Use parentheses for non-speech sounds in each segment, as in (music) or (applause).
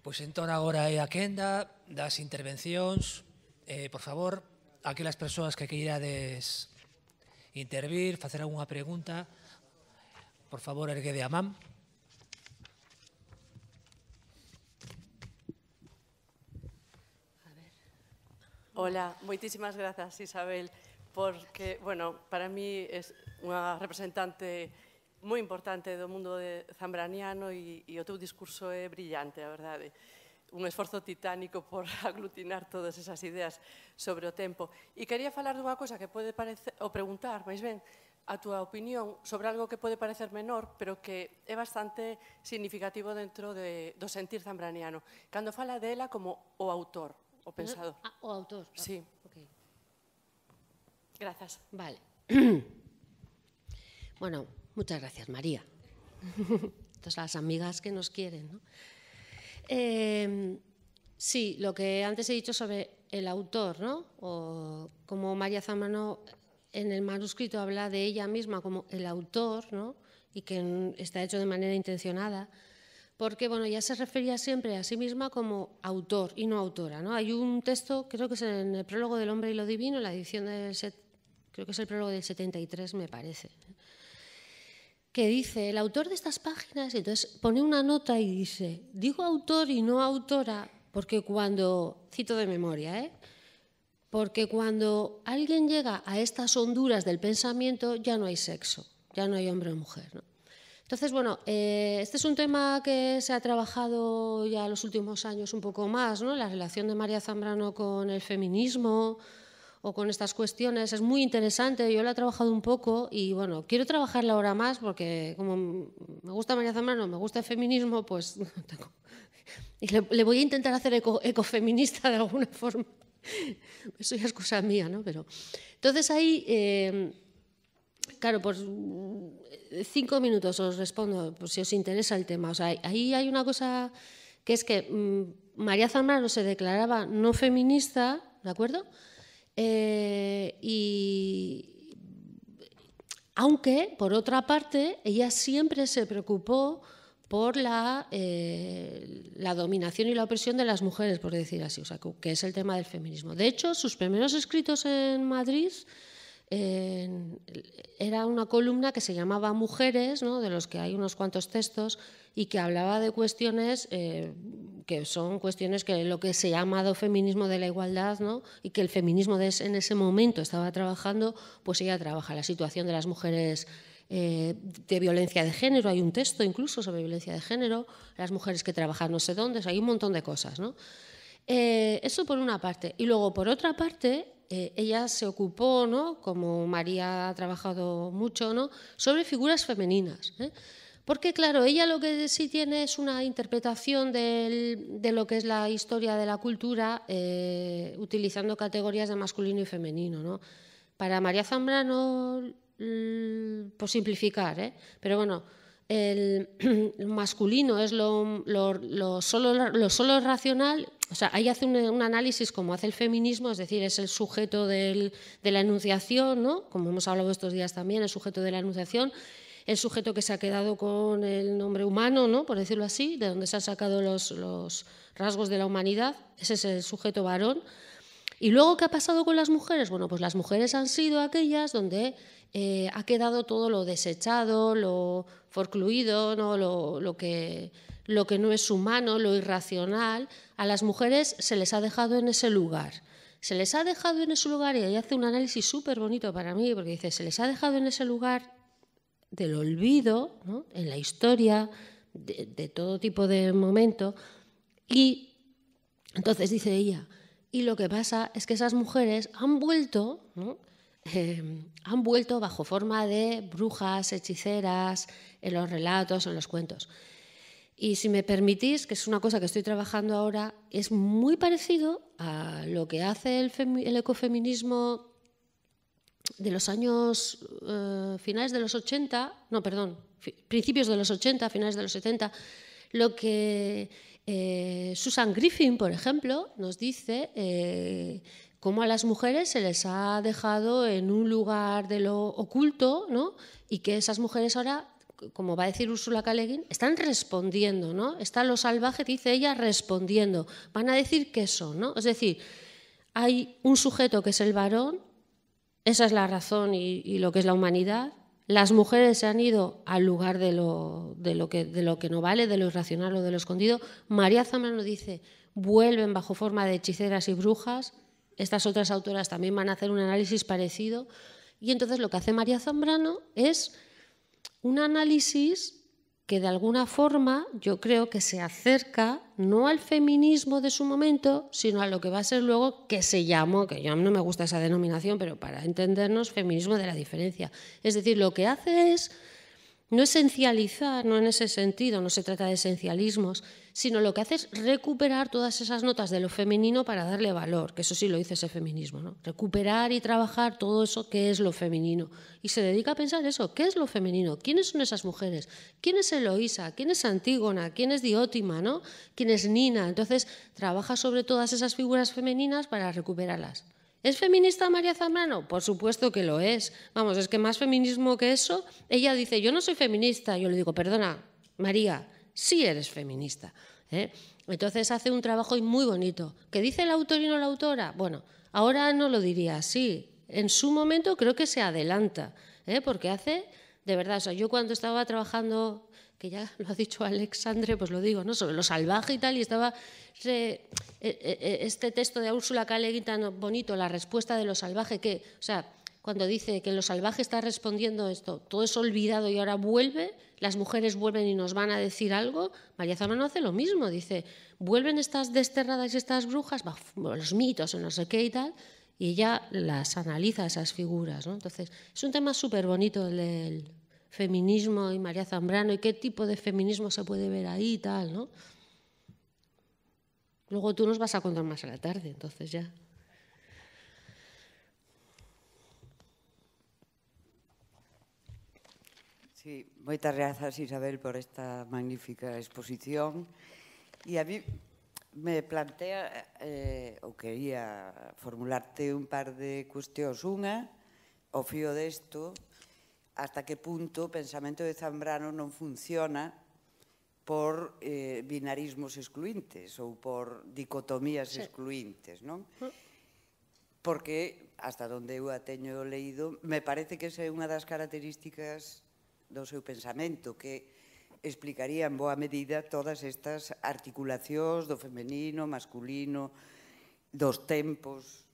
Pois entón agora é a quenda das intervencións. Eh, por favor, aquelas persoas que queirades intervir, facer algunha pregunta, por favor, erguede a man. Hola, moitísimas grazas Isabel, porque, bueno, para mí es unha representante importante moi importante do mundo de zambraniano e, e o teu discurso é brillante, a verdade un esforzo titánico por (laughs) aglutinar todas esas ideas sobre o tempo. E quería falar dunha cosa que pode parecer, ou preguntar, máis ben, a túa opinión sobre algo que pode parecer menor, pero que é bastante significativo dentro de, do sentir zambraniano. Cando fala dela como o autor, o pensador. Ah, o autor. Sí. Okay. Grazas. Vale. (clears throat) bueno, Muchas gracias, María. todas las amigas que nos quieren. Em, sí, lo que antes he dicho sobre el autor, ¿no? o como María Zamano en el manuscrito habla de ella misma como el autor, ¿no? y que está hecho de manera intencionada, porque bueno, ya se refería siempre a sí misma como autor y no autora. ¿no? Hay un texto, creo que es en el prólogo del hombre y lo divino, la edición del creo que es el prólogo del 73, me parece, dice el autor de estas páginas, entonces pone una nota y dice, digo autor y no autora, porque cuando, cito de memoria, ¿eh? porque cuando alguien llega a estas honduras del pensamiento ya no hay sexo, ya no hay hombre o mujer. Entonces, bueno, eh, este es un tema que se ha trabajado ya los últimos años un poco más, ¿no? la relación de María Zambrano con el feminismo, o con estas cuestiones. Es muy interesante, yo la he trabajado un poco y bueno, quiero trabajarla ahora más porque como me gusta María Zambrano, me gusta el feminismo, pues (laughs) le, voy a intentar hacer ecofeminista de alguna (laughs) forma. Eso ya es cosa mía, ¿no? Pero, entonces ahí, eh, claro, por pues, cinco minutos os respondo pues si os interesa el tema. O sea, ahí hay una cosa que es que mm, María Zambrano se declaraba no feminista, ¿de acuerdo? Eh, y aunque, por otra parte, ella siempre se preocupó por la, eh, la, dominación y la opresión de las mujeres, por decir así, o sea, que es el tema del feminismo. De hecho, sus primeros escritos en Madrid era una columna que se llamaba Mujeres, de los que hay unos cuantos textos, y que hablaba de cuestiones eh, que son cuestiones que lo que se ha llamado feminismo de la igualdad, y que el feminismo en ese momento estaba trabajando, pues ella trabaja la situación de las mujeres eh, de violencia de género, hay un texto incluso sobre violencia de género, las mujeres que trabajan no sé dónde, hay un montón de cosas. Eh, eso por una parte. Y luego, por otra parte, eh, ella se ocupó, ¿no? como María ha trabajado mucho, ¿no? sobre figuras femeninas. ¿eh? Porque, claro, ella lo que sí tiene es una interpretación de lo que es la historia de la cultura eh, utilizando categorías de masculino y femenino. ¿no? Para María Zambrano, por simplificar, pero bueno, el, (clears throat) masculino es lo, solo, lo solo racional, o sea, ahí hace un, análisis como hace el feminismo, es decir, es el sujeto de la enunciación, ¿no? como hemos hablado estos días también, el sujeto de la enunciación, el sujeto que se ha quedado con el nombre humano, ¿no? por decirlo así, de donde se han sacado los, los rasgos de la humanidad, ese es el sujeto varón. ¿Y luego qué ha pasado con las mujeres? Bueno, pues las mujeres han sido aquellas donde eh, ha quedado todo lo desechado, lo forcluido, ¿no? lo, que, lo que no es humano, lo irracional. A las mujeres se les ha dejado en ese lugar. Se les ha dejado en ese lugar, y ahí hace un análisis súper bonito para mí, porque dice, se les ha dejado en ese lugar del olvido, ¿no? en la historia, de, de todo tipo de momento. Y entonces dice ella, y lo que pasa es que esas mujeres han vuelto, ¿no? Em, han vuelto bajo forma de brujas, hechiceras, en los relatos, en los cuentos. Y si me permitís, que es una cosa que estoy trabajando ahora, es muy parecido a lo que hace el, ecofeminismo de los años eh, finales de los 80, no, perdón, principios de los 80, finales de los 70, lo que eh, Susan Griffin, por ejemplo, nos dice eh, cómo a las mujeres se les ha dejado en un lugar de lo oculto, ¿no? Y que esas mujeres ahora, como va a decir Úrsula caleguín están respondiendo, ¿no? Está lo salvaje, dice ella, respondiendo. Van a decir que son, ¿no? Es decir, hay un sujeto que es el varón, esa es la razón y, lo que es la humanidad. Las mujeres se han ido al lugar de lo, de lo, que, no vale, de lo irracional o de lo escondido. María Zambrano dice, vuelven bajo forma de hechiceras y brujas, estas otras autoras también van a hacer un análisis parecido. Y entonces lo que hace María Zambrano es un análisis que de alguna forma yo creo que se acerca no al feminismo de su momento, sino a lo que va a ser luego que se llamó, que yo no me gusta esa denominación, pero para entendernos, feminismo de la diferencia. Es decir, lo que hace es no esencializar, no en ese sentido, no se trata de esencialismos, sino lo que hace es recuperar todas esas notas de lo femenino para darle valor, que eso sí lo dice ese feminismo, ¿no? Recuperar y trabajar todo eso que es lo femenino. Y se dedica a pensar eso, ¿qué es lo femenino? ¿Quiénes son esas mujeres? ¿Quién es Eloísa? ¿Quién es Antígona? ¿Quién es Diótima? ¿no? ¿Quién es Nina? Entonces trabaja sobre todas esas figuras femeninas para recuperarlas. ¿Es feminista María Zambrano? Por supuesto que lo es. Vamos, es que más feminismo que eso, ella dice, yo no soy feminista. Yo le digo, perdona, María, sí eres feminista. ¿eh? Entonces hace un trabajo muy bonito. ¿Qué dice el autor y no la autora? Bueno, ahora no lo diría así. En su momento creo que se adelanta, ¿eh? porque hace de verdad, o yo cuando estaba trabajando, que ya lo ha dicho Alexandre, pues lo digo, ¿no? Sobre lo salvaje y tal, y estaba e, e, e, este texto de Úrsula K. tan bonito, la respuesta de lo salvaje, que, o sea, cuando dice que lo salvaje está respondiendo esto, todo es olvidado y ahora vuelve, las mujeres vuelven y nos van a decir algo, María no hace lo mismo, dice, vuelven estas desterradas y estas brujas, los mitos o no sé qué y tal, y ella las analiza esas figuras. ¿no? Entonces, es un tema súper bonito el del feminismo y María Zambrano y qué tipo de feminismo se puede ver ahí y tal, ¿no? Luego tú nos vas a contar más a la tarde, entonces ya. Sí, muchas gracias Isabel por esta magnífica exposición. y a mí me plantea eh, ou quería formularte un par de cuestións. Unha, o fío desto, hasta que punto o pensamento de Zambrano non funciona por eh, binarismos excluintes ou por dicotomías sí. excluintes, non? Mm. Porque, hasta donde eu a teño leído, me parece que esa é unha das características do seu pensamento, que explicaría en boa medida todas estas articulacións do femenino, masculino, dos tempos,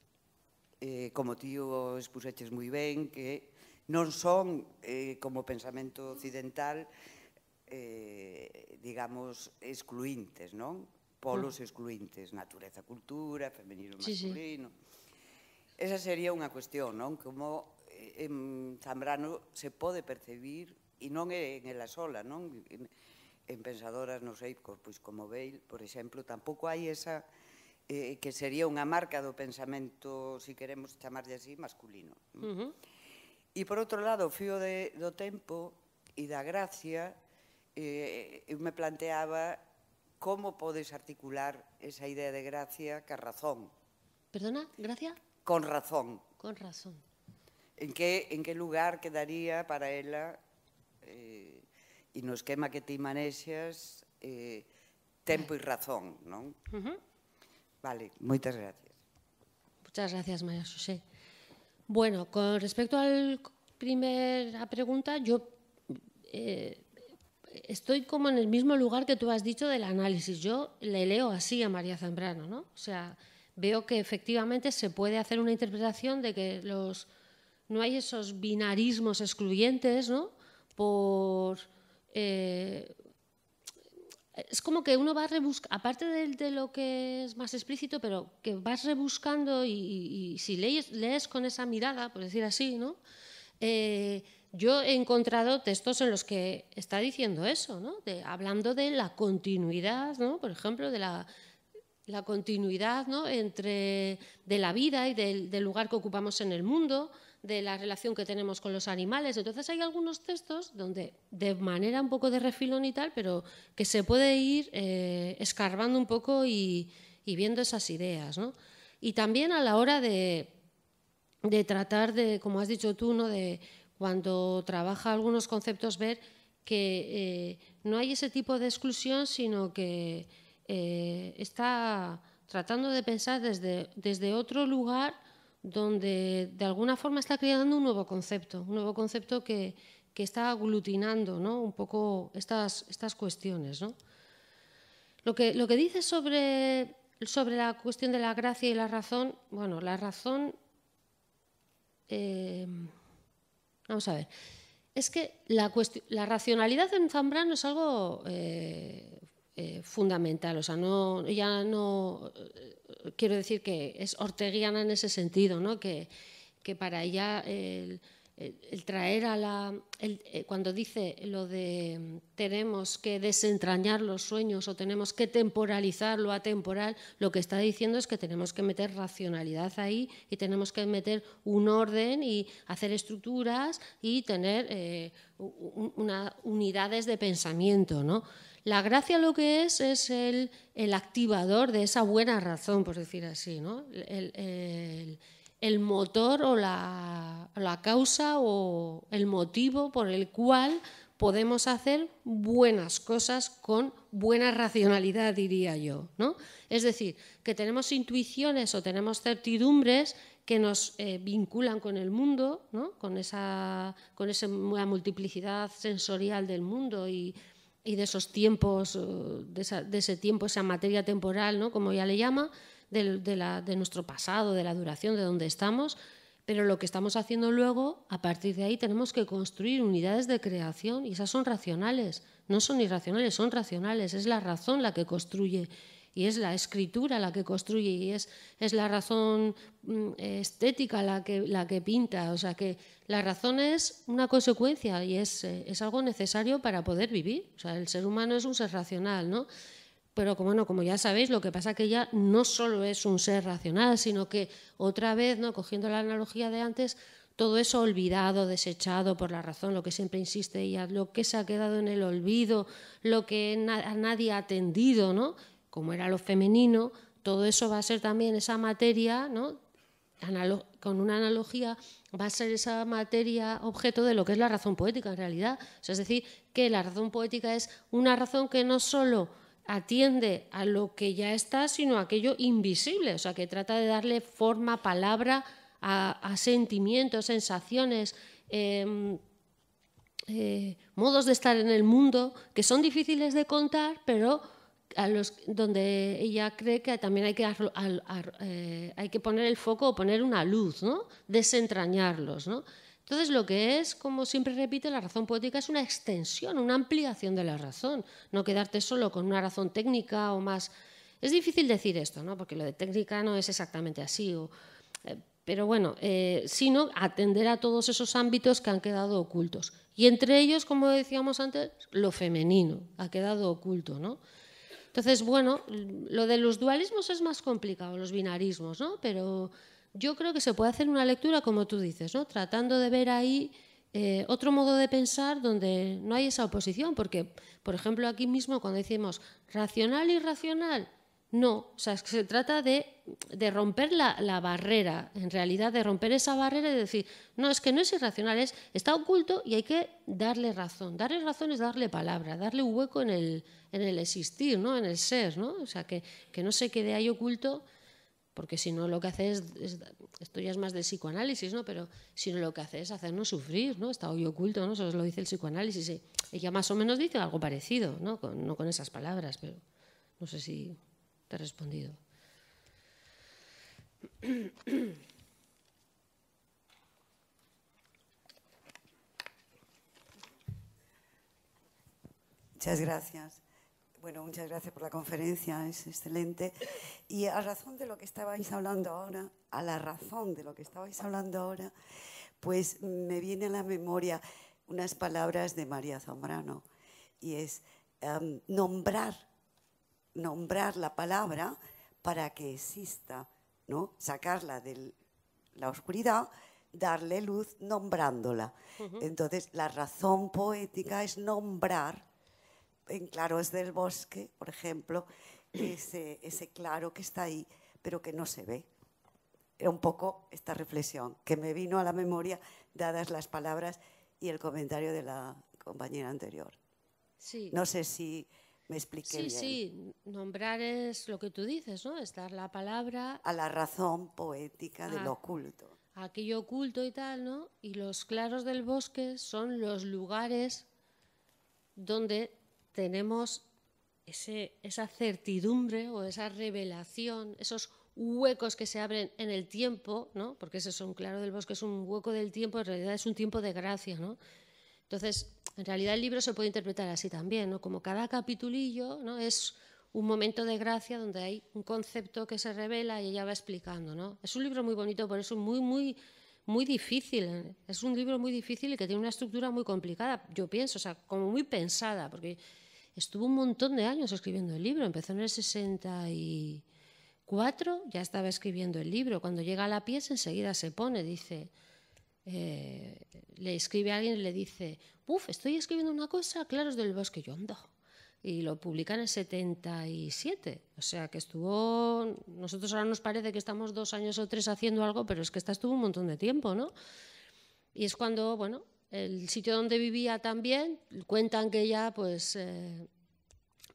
eh, como o expuseches moi ben, que non son, eh, como pensamento occidental, eh, digamos, excluintes, non? Polos mm. excluintes, natureza, cultura, femenino, masculino... Sí, sí. Esa sería unha cuestión, non? Como eh, en Zambrano se pode percibir e non é en ela sola, non? En, en pensadoras, non sei, pois como Bale, por exemplo, tampouco hai esa eh, que sería unha marca do pensamento, se si queremos chamarlle así, masculino. Uh -huh. E por outro lado, o fío de, do tempo e da gracia, eh, eu me planteaba como podes articular esa idea de gracia ca razón. Perdona, gracia? Con razón. Con razón. En que, en que lugar quedaría para ela Eh, y nos quema que te manexas tiempo eh, tempo razón, Vale, muchas gracias. Muchas gracias, María José. Bueno, con respecto al primer primera pregunta, yo eh, estoy como en el mismo lugar que tú has dicho del análisis. Yo le leo así a María Zambrano, ¿no? O sea, veo que efectivamente se puede hacer una interpretación de que los no hay esos binarismos excluyentes, ¿no? por... Eh, es como que uno va a rebuscando, aparte de, lo que es más explícito, pero que vas rebuscando y, si lees, con esa mirada, por decir así, eh, yo he encontrado textos en los que está diciendo eso, hablando de la continuidad, por ejemplo, de la, continuidad entre de la vida y del lugar que ocupamos en el mundo, de la relación que tenemos con los animales. Entonces hay algunos textos donde de manera un poco de refilón y tal, pero que se puede ir eh, escarbando un poco y, viendo esas ideas. Y también a la hora de, tratar de, como has dicho tú, de cuando trabaja algunos conceptos, ver que eh, no hay ese tipo de exclusión, sino que eh, está tratando de pensar desde, desde otro lugar donde de alguna forma está creando un nuevo concepto, un nuevo concepto que, está aglutinando un poco estas, estas cuestiones. Lo, que, lo que dice sobre, sobre la cuestión de la gracia y la razón, bueno, la razón, eh, vamos a ver, es que la, la racionalidad en Zambrano es algo eh, eh, fundamental. O sea, no, ya no. Eh, quiero decir que es orteguiana en ese sentido, ¿no? Que, que para ella el, traer a la. Eh, cuando dice lo de tenemos que desentrañar los sueños o tenemos que temporalizar lo atemporal, lo que está diciendo es que tenemos que meter racionalidad ahí y tenemos que meter un orden y hacer estructuras y tener eh, unidades de pensamiento, ¿no? La gracia lo que es es el, activador de esa buena razón, por decir así, ¿no? El, motor o la, causa o el motivo por el cual podemos hacer buenas cosas con buena racionalidad, diría yo. ¿no? Es decir, que tenemos intuiciones o tenemos certidumbres que nos eh, vinculan con el mundo, ¿no? con, esa, con esa multiplicidad sensorial del mundo y, y de esos tiempos, eh, de, ese tiempo, esa materia temporal, ¿no? como ya le llama, de nuestro pasado, de la duración, de donde estamos, pero lo que estamos haciendo luego, a partir de ahí tenemos que construir unidades de creación y esas son racionales, no son irracionales, son racionales, es la razón la que construye y es la escritura la que construye y es, es la razón mm, estética la que, la que pinta. O sea que la razón es una consecuencia y eh, es, algo necesario para poder vivir. O sea, el ser humano es un ser racional, ¿no? Pero como, como ya sabéis, lo que pasa es que ya no solo es un ser racional, sino que otra vez, ¿no? cogiendo la analogía de antes, todo eso olvidado, desechado por la razón, lo que siempre insiste ella, lo que se ha quedado en el olvido, lo que a nadie ha atendido, ¿no? como era lo femenino, todo eso va a ser también esa materia, ¿no? con una analogía, va a ser esa materia objeto de lo que es la razón poética en realidad. es decir, que la razón poética es una razón que no solo atiende a lo que ya está, sino a aquello invisible, o sea, que trata de darle forma, palabra a, sentimientos, sensaciones, em, eh, modos de estar en el mundo, que son difíciles de contar, pero a donde ella cree que también hay que, eh, hay que poner el foco o poner una luz, ¿no? desentrañarlos. Entonces, lo que es, como siempre repite, la razón poética es una extensión, una ampliación de la razón, no quedarte solo con una razón técnica o más... Es difícil decir esto, porque lo de técnica no es exactamente así, eh, pero bueno, eh, sino atender a todos esos ámbitos que han quedado ocultos. Y entre ellos, como decíamos antes, lo femenino ha quedado oculto. ¿no? Entonces, bueno, lo de los dualismos es más complicado, los binarismos, ¿no? Pero yo creo que se puede hacer una lectura, como tú dices, ¿no? Tratando de ver ahí eh, otro modo de pensar donde no hay esa oposición, porque, por ejemplo, aquí mismo cuando decimos racional y racional, no, o sea, se trata de, romper la, barrera, en realidad, de romper esa barrera y decir, no, es que no es irracional, es, está oculto y hay que darle razón. Darle razón es darle palabra, darle hueco en el, existir, ¿no? en el ser, ¿no? O sea, que, no se quede ahí oculto, porque si no lo que hace es, esto ya es más de psicoanálisis, ¿no? Pero si no lo que hace es hacernos sufrir, ¿no? Está hoy oculto, ¿no? Eso lo dice el psicoanálisis. Ella más o menos dice algo parecido, ¿no? no con esas palabras, pero no sé si te respondido. Muchas gracias. Bueno, muchas gracias por la conferencia, es excelente. Y a razón de lo que estabais hablando ahora, a la razón de lo que estabais hablando ahora, pues me viene a la memoria unas palabras de María Zambrano y es em, nombrar nombrar la palabra para que exista, ¿no? Sacarla de la oscuridad, darle luz nombrándola. Entonces, la razón poética es nombrar en claros del bosque, por ejemplo, ese, ese claro que está ahí, pero que no se ve. Era un poco esta reflexión que me vino a la memoria dadas las palabras y el comentario de la compañera anterior. Sí. No sé si me expliqué sí, Sí, nombrar es lo que tú dices, ¿no? Es la palabra. A la razón poética del ah. oculto. aquello oculto y tal, ¿no? Y los claros del bosque son los lugares donde tenemos ese, esa certidumbre o esa revelación, esos huecos que se abren en el tiempo, ¿no? Porque ese es un claro del bosque, es un hueco del tiempo, en realidad es un tiempo de gracia, ¿no? Entonces, en realidad el libro se puede interpretar así también, como cada capitulillo ¿no? es un momento de gracia donde hay un concepto que se revela y ella va explicando. ¿no? Es un libro muy bonito, por eso muy, muy, muy difícil. ¿eh? Es un libro muy difícil y que tiene una estructura muy complicada, yo pienso, o sea, como muy pensada, porque estuvo un montón de años escribiendo el libro. Empezó en el 64, ya estaba escribiendo el libro. Cuando llega a la pieza enseguida se pone, dice, eh, le escribe a alguien y le dice, uff, estoy escribiendo una cosa, Claros del Bosque, yo ando. Y lo publican en el 77. O sea que estuvo, nosotros ahora nos parece que estamos dos años o tres haciendo algo, pero es que esta estuvo un montón de tiempo, ¿no? Y es cuando, bueno, el sitio donde vivía también, cuentan que ella pues eh,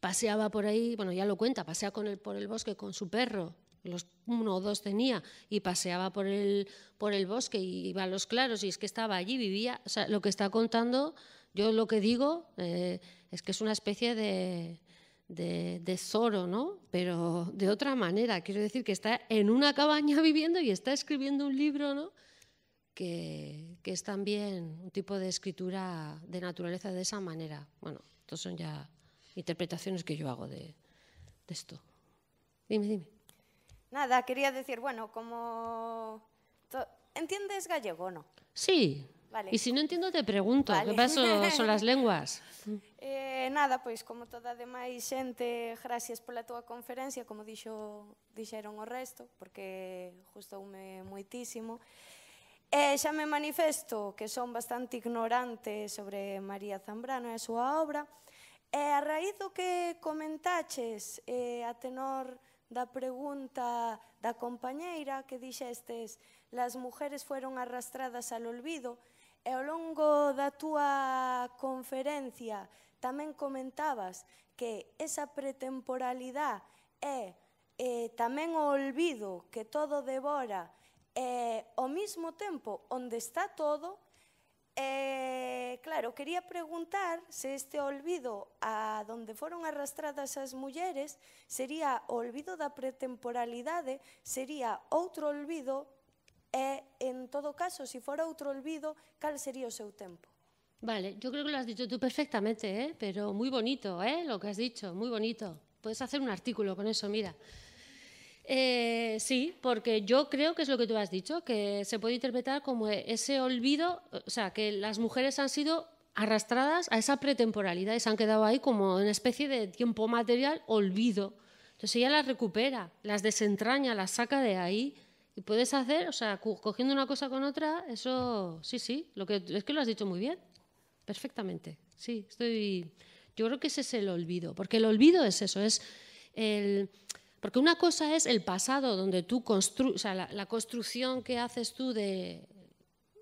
paseaba por ahí, bueno, ya lo cuenta, pasea con el, por el bosque con su perro los uno o dos tenía, y paseaba por el, por el bosque y iba a los claros, y es que estaba allí, vivía. O sea, lo que está contando, yo lo que digo eh, es que es una especie de, de, Zoro, ¿no? Pero de otra manera, quiero decir que está en una cabaña (laughs) viviendo y está escribiendo un libro, ¿no? Que, es también un tipo de escritura de naturaleza de esa manera. Bueno, estos son ya interpretaciones que yo hago de esto. Dime, dime. Nada, quería decir, bueno, como... ¿Entiendes gallego o no? Sí. Vale. Y si no entiendo te pregunto, vale. que paso (laughs) son las lenguas? Eh, nada, pois como toda a demais xente, gracias pola túa conferencia, como dixo, dixeron o resto, porque gustoume moitísimo. eh, xa me manifesto que son bastante ignorante sobre María Zambrano e a súa obra, e eh, a raíz do que comentaches eh, a tenor da pregunta da compañeira que dixestes las mujeres fueron arrastradas al olvido e ao longo da túa conferencia tamén comentabas que esa pretemporalidade é eh, tamén o olvido que todo devora e ao mesmo tempo onde está todo Eh, claro, quería preguntar se este olvido a donde foron arrastradas as mulleres sería o olvido da pretemporalidade, sería outro olvido e, en todo caso, se si fora outro olvido, cal sería o seu tempo? Vale, yo creo que lo has dicho tú perfectamente, ¿eh? pero muy bonito, ¿eh? lo que has dicho, muy bonito. Puedes hacer un artículo con eso, mira. Eh, sí, porque yo creo que es lo que tú has dicho, que se puede interpretar como ese olvido, o sea, que las mujeres han sido arrastradas a esa pretemporalidad y se han quedado ahí como una especie de tiempo material olvido. Entonces ella las recupera, las desentraña, las saca de ahí y puedes hacer, o sea, cogiendo una cosa con otra, eso sí, sí, lo que es que lo has dicho muy bien, perfectamente. Sí, estoy yo creo que ese es el olvido, porque el olvido es eso, es el porque una cosa es el pasado, donde tú constru la, construcción que haces tú de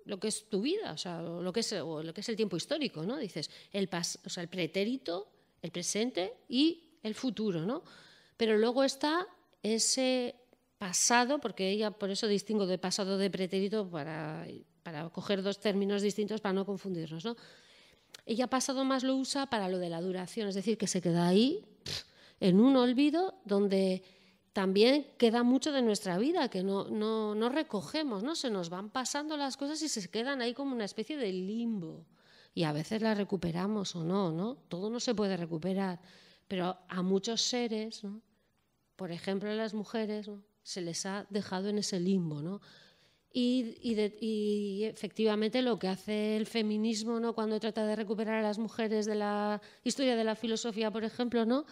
lo que es tu vida, o, sea, lo, que es, lo que es el tiempo histórico, ¿no? Dices, el, pas sea, el pretérito, el presente y el futuro, Pero luego está ese pasado, porque ella por eso distingo de pasado de pretérito para, para coger dos términos distintos para no confundirnos, ¿no? Ella pasado más lo usa para lo de la duración, es decir, que se queda ahí en un olvido donde también queda mucho de nuestra vida que no, no, no recogemos, ¿no? Se nos van pasando las cosas y se quedan ahí como una especie de limbo. Y a veces las recuperamos o no, ¿no? Todo no se puede recuperar. Pero a muchos seres, ¿no? por ejemplo a las mujeres, se les ha dejado en ese limbo, ¿no? Y, y, efectivamente lo que hace el feminismo ¿no? cuando trata de recuperar a las mujeres de la historia de la filosofía, por ejemplo, ¿no?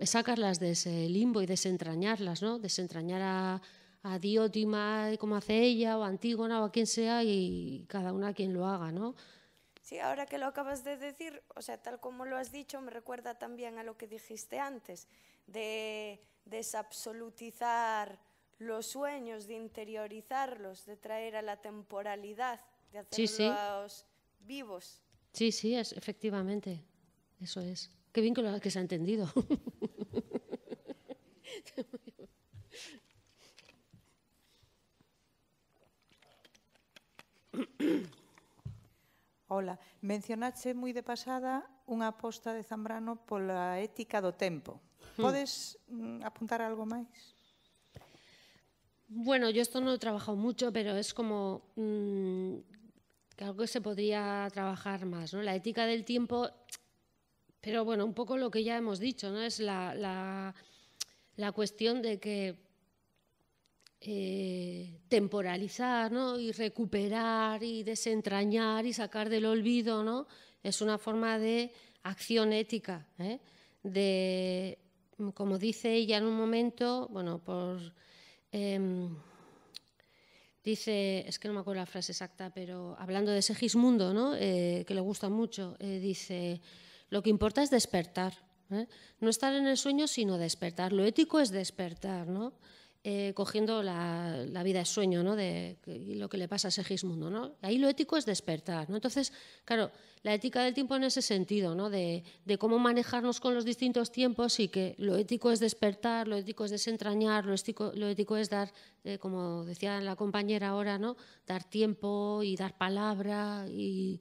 Eh, sacarlas de ese limbo y desentrañarlas, ¿no? Desentrañar a, Diótima, como hace ella, o a Antígona, o a quien sea, y cada una quien lo haga, ¿no? Sí, ahora que lo acabas de decir, o sea, tal como lo has dicho, me recuerda también a lo que dijiste antes, de desabsolutizar los sueños, de interiorizarlos, de traer a la temporalidad, de hacerlos sí, vivos. Sí, sí, es, efectivamente, eso es. Qué bien que, que se ha entendido. (laughs) Hola. Mencionaste muy de pasada una aposta de Zambrano por la ética do tempo. Hmm. Podes mm, apuntar algo más? Bueno, yo esto no he trabajado mucho, pero es como mm, algo que se podría trabajar más, ¿no? La ética del tiempo, pero bueno, un poco lo que ya hemos dicho, ¿no? Es la la cuestión de que eh, temporalizar y recuperar y desentrañar y sacar del olvido ¿no? es una forma de acción ética, ¿eh? de, como dice ella en un momento, bueno, por... Em, dice, es que no me acuerdo la frase exacta, pero hablando de Segismundo, ¿no? Eh, que le gusta mucho, dice, lo que importa es despertar. ¿eh? No estar en el sueño, sino despertar. Lo ético es despertar, ¿no? Eh, cogiendo la, vida de sueño, ¿no? De lo que le pasa a Segismundo, ¿no? Ahí lo ético es despertar, ¿no? Entonces, claro, la ética del tiempo en ese sentido, ¿no? De, cómo manejarnos con los distintos tiempos y que lo ético es despertar, lo ético es desentrañar, lo ético, es dar, eh, como decía la compañera ahora, ¿no? Dar tiempo y dar palabra y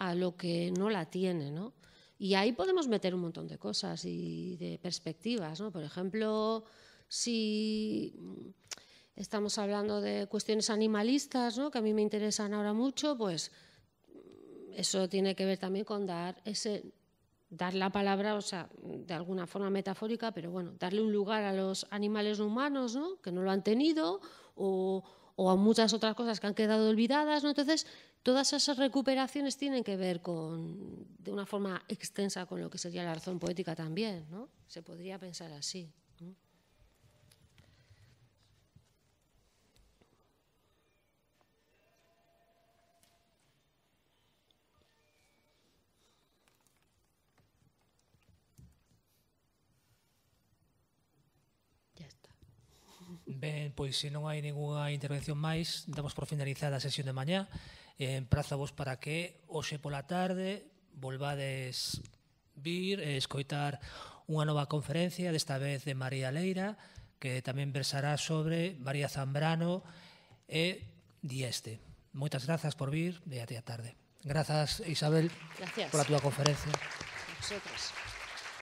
a lo que no la tiene, ¿no? Y ahí podemos meter un montón de cosas y de perspectivas, Por ejemplo, si estamos hablando de cuestiones animalistas, que a mí me interesan ahora mucho, pues mm, eso tiene que ver también con dar ese dar la palabra, o sea, de alguna forma metafórica, pero bueno, darle un lugar a los animales humanos, Que no lo han tenido o o a muchas otras cosas que han quedado olvidadas. ¿no? Entonces, todas esas recuperaciones tienen que ver con, de una forma extensa con lo que sería la razón poética también. ¿no? Se podría pensar así. Ben, pois se non hai ningunha intervención máis, damos por finalizada a sesión de mañá. Eh, vos para que hoxe pola tarde volvades vir e escoitar unha nova conferencia, desta vez de María Leira, que tamén versará sobre María Zambrano e Dieste. Moitas grazas por vir e a tarde. Grazas, Isabel, Gracias. a túa conferencia. Gracias.